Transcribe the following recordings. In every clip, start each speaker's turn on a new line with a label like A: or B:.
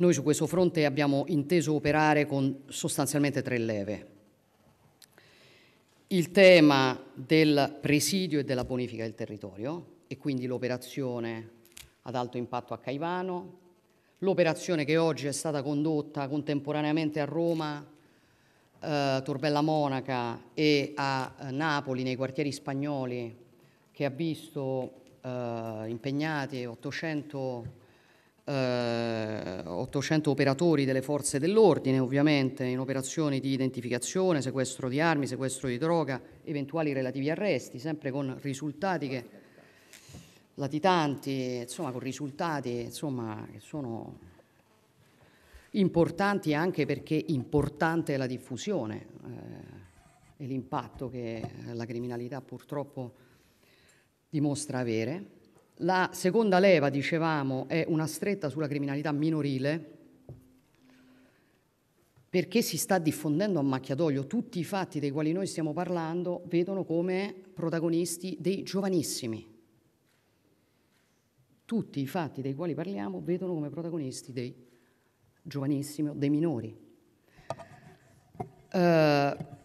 A: Noi su questo fronte abbiamo inteso operare con sostanzialmente tre leve. Il tema del presidio e della bonifica del territorio e quindi l'operazione ad alto impatto a Caivano, l'operazione che oggi è stata condotta contemporaneamente a Roma, eh, Torbella Monaca e a eh, Napoli nei quartieri spagnoli che ha visto eh, impegnati 800 eh, 800 operatori delle forze dell'ordine, ovviamente in operazioni di identificazione, sequestro di armi, sequestro di droga, eventuali relativi arresti, sempre con risultati che latitanti, insomma con risultati insomma, che sono importanti anche perché importante è la diffusione eh, e l'impatto che la criminalità purtroppo dimostra avere. La seconda leva, dicevamo, è una stretta sulla criminalità minorile perché si sta diffondendo a macchia d'olio. Tutti i fatti dei quali noi stiamo parlando vedono come protagonisti dei giovanissimi. Tutti i fatti dei quali parliamo vedono come protagonisti dei giovanissimi o dei minori. Uh,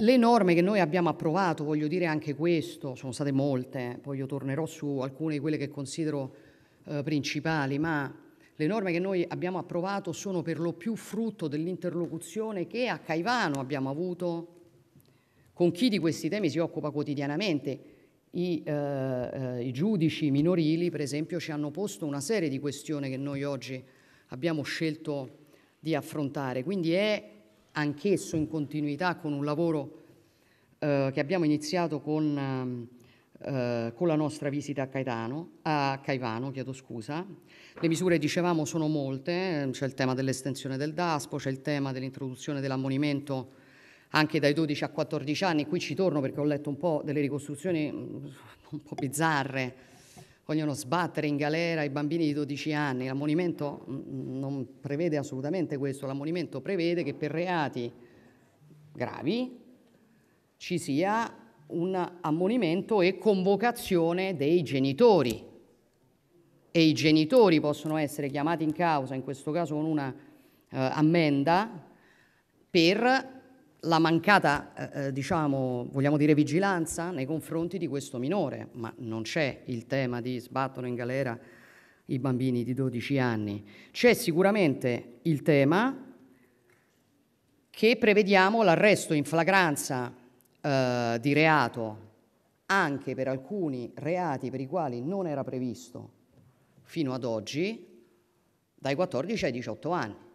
A: le norme che noi abbiamo approvato, voglio dire anche questo, sono state molte, poi io tornerò su alcune di quelle che considero eh, principali, ma le norme che noi abbiamo approvato sono per lo più frutto dell'interlocuzione che a Caivano abbiamo avuto con chi di questi temi si occupa quotidianamente. I, eh, eh i giudici minorili, per esempio, ci hanno posto una serie di questioni che noi oggi abbiamo scelto di affrontare. Quindi è anch'esso in continuità con un lavoro eh, che abbiamo iniziato con, ehm, eh, con, la nostra visita a, Caetano, a Caivano. Scusa. Le misure, dicevamo, sono molte, ehm, c'è il tema dell'estensione del DASPO, c'è il tema dell'introduzione dell'ammonimento anche dai 12 a 14 anni, qui ci torno perché ho letto un po' delle ricostruzioni mm, un po' bizzarre vogliono sbattere in galera i bambini di 12 anni. L'ammonimento mm, mm, non prevede assolutamente questo, l'ammonimento prevede che per reati gravi ci sia un ammonimento e convocazione dei genitori e i genitori possono essere chiamati in causa, in questo caso con una eh, ammenda, per la mancata, eh, eh, diciamo, vogliamo dire vigilanza nei confronti di questo minore, ma non c'è il tema di sbattono in galera i bambini di 12 anni. C'è sicuramente il tema che prevediamo l'arresto in flagranza eh, di reato anche per alcuni reati per i quali non era previsto fino ad oggi dai 14 ai 18 anni.